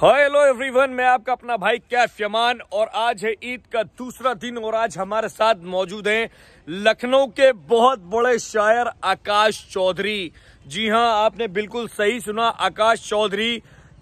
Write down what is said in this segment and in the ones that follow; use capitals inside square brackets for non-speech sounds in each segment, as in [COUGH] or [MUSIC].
Hi hello everyone मैं आपका अपना भाई कैफ यमान और आज है ईद का दूसरा दिन और आज हमारे साथ मौजूद हैं लखनऊ के बहुत बड़े शायर आकाश चौधरी जी हाँ आपने बिल्कुल सही सुना आकाश चौधरी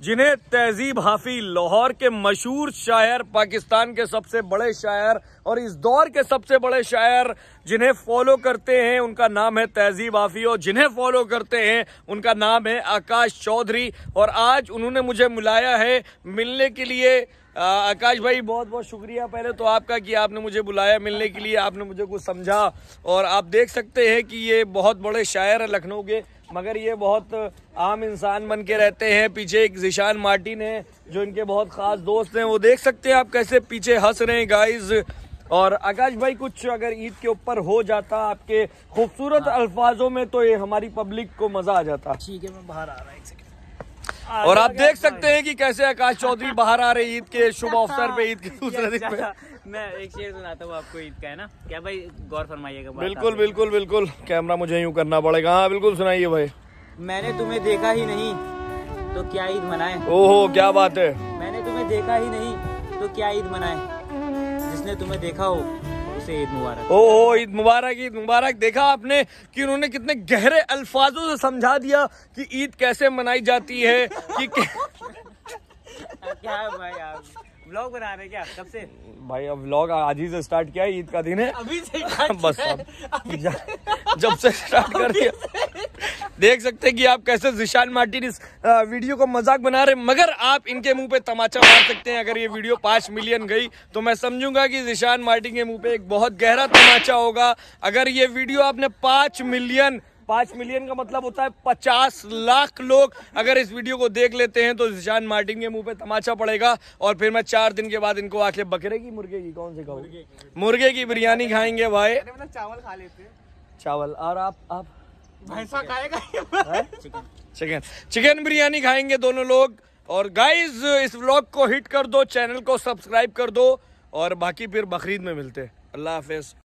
जिन्हें तहजीब हाफी लाहौर के मशहूर शायर पाकिस्तान के सबसे बड़े शायर और इस दौर के सबसे बड़े शायर जिन्हें फॉलो करते हैं उनका नाम है तहजीब हाफी और जिन्हें फॉलो करते हैं उनका नाम है आकाश चौधरी और आज उन्होंने मुझे मिलाया है मिलने के लिए आकाश भाई बहुत बहुत शुक्रिया पहले तो आपका कि आपने मुझे बुलाया मिलने के लिए आपने मुझे कुछ समझा और आप देख सकते हैं कि ये बहुत बड़े शायर हैं लखनऊ के मगर ये बहुत आम इंसान बन के रहते हैं पीछे एक जिशान मार्टिन है जो इनके बहुत ख़ास दोस्त हैं वो देख सकते हैं आप कैसे पीछे हंस रहे हैं गाइज और आकाश भाई कुछ अगर ईद के ऊपर हो जाता आपके खूबसूरत हाँ। अल्फाजों में तो ये हमारी पब्लिक को मज़ा आ जाता ठीक है मैं बाहर आ रहा हूँ और आप देख सकते हैं कि कैसे आकाश चौधरी बाहर आ रहे ईद के शुभ अवसर पे ईद के दूसरे दिन पे [LAUGHS] मैं एक शेर सुनाता हूँ आपको ईद का है ना क्या भाई गौर फरमाइएगा बिल्कुल बिल्कुल बिल्कुल कैमरा मुझे यूँ करना पड़ेगा हाँ बिल्कुल सुनाइए भाई मैंने तुम्हें देखा ही नहीं तो क्या ईद मनाए ओहो क्या बात है मैंने तुम्हें देखा ही नहीं तो क्या ईद मनाए जिसने तुम्हें देखा हो से ईद मुबारक ओ, ईद मुबारक ईद मुबारक देखा आपने कि उन्होंने कितने गहरे अल्फाजों से समझा दिया कि ईद कैसे मनाई जाती है कि क्या भाई आप व्लॉग बना रहे क्या कब से भाई अब व्लॉग आज ही से स्टार्ट किया ईद का दिन है अभी से [LAUGHS] बस अब जब से स्टार्ट कर दिया देख सकते हैं कि आप कैसे जिशान मार्टिन इस वीडियो को मजाक बना रहे मगर आप इनके मुंह पे तमाचा मार सकते हैं अगर ये वीडियो पांच मिलियन गई तो मैं समझूंगा कि जिशान मार्टिन के मुंह पे एक बहुत गहरा तमाचा होगा अगर ये वीडियो आपने पांच मिलियन पांच मिलियन का मतलब होता है पचास लाख लोग अगर इस वीडियो को देख लेते हैं तो जिशान मार्टिन के मुंह पे तमाचा पड़ेगा और फिर मैं चार दिन के बाद इनको आखिर बकरे की मुर्गे की कौन से कहूँ मुर्गे की बिरयानी खाएंगे भाई चावल खा लेते चावल और आप आप भैंसा खाएगा चिकन चिकन बिरयानी खाएंगे दोनों लोग और गाइज इस व्लॉग को हिट कर दो चैनल को सब्सक्राइब कर दो और बाकी फिर बकरीद में मिलते हैं अल्लाह हाफिज